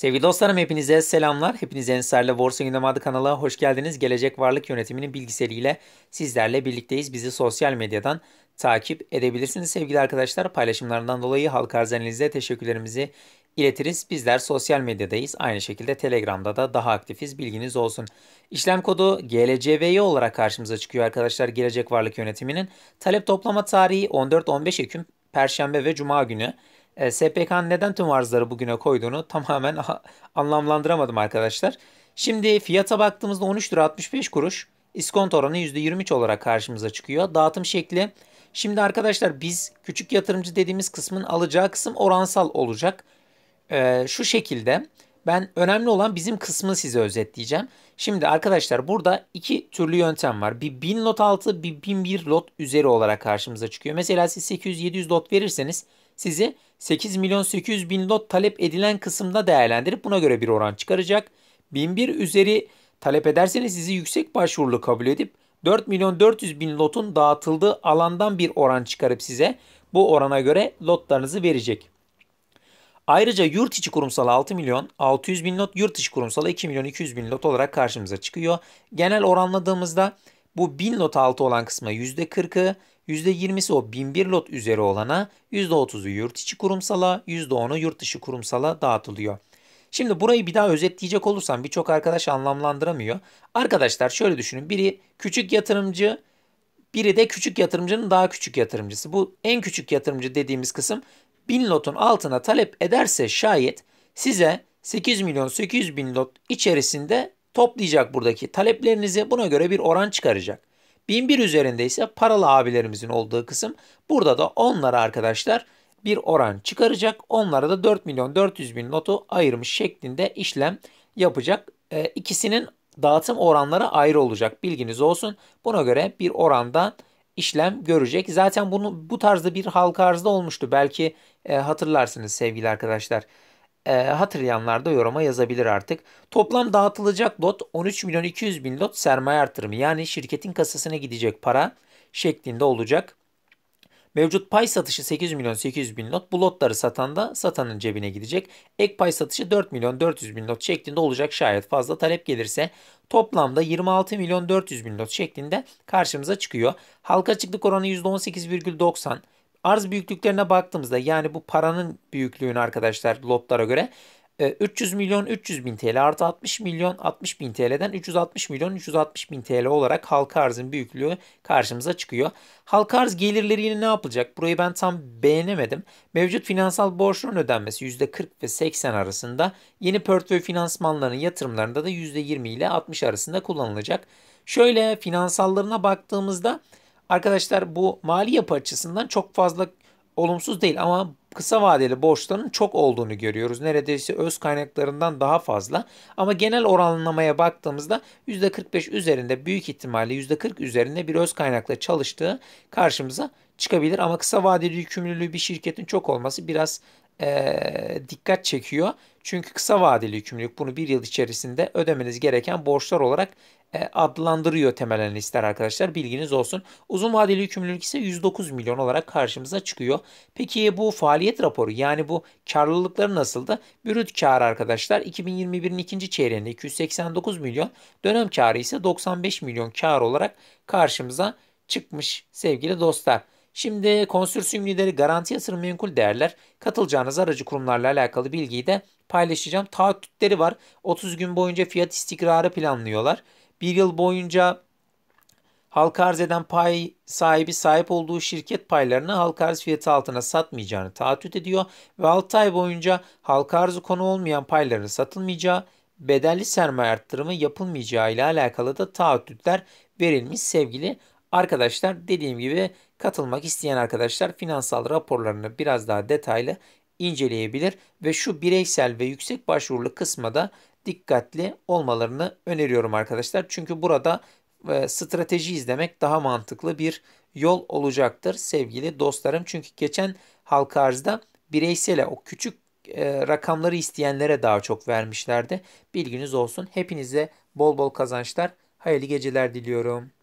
Sevgili dostlarım hepinize selamlar. Hepiniz Ensar'la Borsa Gündem adlı kanala hoş geldiniz. Gelecek Varlık Yönetimi'nin bilgiseliyle sizlerle birlikteyiz. Bizi sosyal medyadan takip edebilirsiniz. Sevgili arkadaşlar paylaşımlarından dolayı halka arz teşekkürlerimizi iletiriz. Bizler sosyal medyadayız. Aynı şekilde Telegram'da da daha aktifiz. Bilginiz olsun. İşlem kodu GLCVY olarak karşımıza çıkıyor arkadaşlar Gelecek Varlık Yönetimi'nin. Talep toplama tarihi 14-15 Ekim Perşembe ve Cuma günü. E, SPK'nın neden tüm arzları bugüne koyduğunu tamamen anlamlandıramadım arkadaşlar. Şimdi fiyata baktığımızda 13 lira 65 kuruş. İskont oranı %23 olarak karşımıza çıkıyor. Dağıtım şekli. Şimdi arkadaşlar biz küçük yatırımcı dediğimiz kısmın alacağı kısım oransal olacak. Ee, şu şekilde ben önemli olan bizim kısmı size özetleyeceğim. Şimdi arkadaşlar burada iki türlü yöntem var. Bir 1000 lot altı bir 1001 lot üzeri olarak karşımıza çıkıyor. Mesela siz 800-700 lot verirseniz sizi 8 milyon 800 bin lot talep edilen kısımda değerlendirip buna göre bir oran çıkaracak. 1001 üzeri talep ederseniz sizi yüksek başvurulu kabul edip 4 milyon 400 bin lotun dağıtıldığı alandan bir oran çıkarıp size bu orana göre lotlarınızı verecek. Ayrıca yurt içi kurumsal 6 milyon 600 bin lot, yurt dışı kurumsal 2 milyon 200 bin lot olarak karşımıza çıkıyor. Genel oranladığımızda bu 1000 lot altı olan kısma %40'ı, %20'si o 1001 lot üzeri olana, %30'u yurt içi kurumsala, %10'u yurt dışı kurumsala dağıtılıyor. Şimdi burayı bir daha özetleyecek olursam birçok arkadaş anlamlandıramıyor. Arkadaşlar şöyle düşünün. Biri küçük yatırımcı, biri de küçük yatırımcının daha küçük yatırımcısı. Bu en küçük yatırımcı dediğimiz kısım 1000 lotun altına talep ederse şayet size 8 milyon 800 bin lot içerisinde toplayacak buradaki taleplerinizi buna göre bir oran çıkaracak. 1001 üzerinde ise paralı abilerimizin olduğu kısım. Burada da onlara arkadaşlar bir oran çıkaracak. Onlara da 4 milyon 400 bin notu ayırmış şeklinde işlem yapacak. E, ikisinin dağıtım oranları ayrı olacak. Bilginiz olsun. Buna göre bir oranda işlem görecek. Zaten bunu bu tarzda bir halka arzda olmuştu. Belki e, hatırlarsınız sevgili arkadaşlar e, hatırlayanlar da yoruma yazabilir artık. Toplam dağıtılacak lot 13 milyon 200 bin lot sermaye artırımı yani şirketin kasasına gidecek para şeklinde olacak. Mevcut pay satışı 8 milyon 800 bin lot. Bu lotları satan da satanın cebine gidecek. Ek pay satışı 4 milyon 400 bin lot şeklinde olacak şayet fazla talep gelirse. Toplamda 26 milyon 400 bin lot şeklinde karşımıza çıkıyor. Halka açıklık oranı %18,90 arz büyüklüklerine baktığımızda yani bu paranın büyüklüğünü arkadaşlar lotlara göre 300 e, milyon 300 bin TL artı 60 milyon 60 bin TL'den 360 milyon 360 bin TL olarak halka arzın büyüklüğü karşımıza çıkıyor. Halka arz gelirleri yine ne yapılacak? Burayı ben tam beğenemedim. Mevcut finansal borçların ödenmesi %40 ve 80 arasında yeni portföy finansmanlarının yatırımlarında da %20 ile 60 arasında kullanılacak. Şöyle finansallarına baktığımızda Arkadaşlar bu mali yapı açısından çok fazla olumsuz değil ama kısa vadeli borçların çok olduğunu görüyoruz. Neredeyse öz kaynaklarından daha fazla. Ama genel oranlamaya baktığımızda %45 üzerinde büyük ihtimalle %40 üzerinde bir öz kaynakla çalıştığı karşımıza çıkabilir. Ama kısa vadeli yükümlülüğü bir şirketin çok olması biraz e, dikkat çekiyor. Çünkü kısa vadeli yükümlülük bunu bir yıl içerisinde ödemeniz gereken borçlar olarak e, adlandırıyor temel analistler arkadaşlar. Bilginiz olsun. Uzun vadeli yükümlülük ise 109 milyon olarak karşımıza çıkıyor. Peki bu faaliyet raporu yani bu karlılıkları nasıldı? Brüt kar arkadaşlar 2021'in ikinci çeyreğinde 289 milyon, dönem karı ise 95 milyon kar olarak karşımıza çıkmış sevgili dostlar. Şimdi konsorsiyum lideri garanti yatırım menkul değerler. Katılacağınız aracı kurumlarla alakalı bilgiyi de paylaşacağım. Taahhütleri var. 30 gün boyunca fiyat istikrarı planlıyorlar. Bir yıl boyunca halka arz eden pay sahibi sahip olduğu şirket paylarını halka arz fiyatı altına satmayacağını taahhüt ediyor ve 6 ay boyunca halka arzı konu olmayan payların satılmayacağı, bedelli sermaye arttırımı yapılmayacağı ile alakalı da taahhütler verilmiş sevgili Arkadaşlar dediğim gibi katılmak isteyen arkadaşlar finansal raporlarını biraz daha detaylı inceleyebilir ve şu bireysel ve yüksek başvurulu kısma da dikkatli olmalarını öneriyorum arkadaşlar. Çünkü burada e, strateji izlemek daha mantıklı bir yol olacaktır sevgili dostlarım. Çünkü geçen halka arzda bireysele o küçük e, rakamları isteyenlere daha çok vermişlerdi. Bilginiz olsun. Hepinize bol bol kazançlar, hayırlı geceler diliyorum.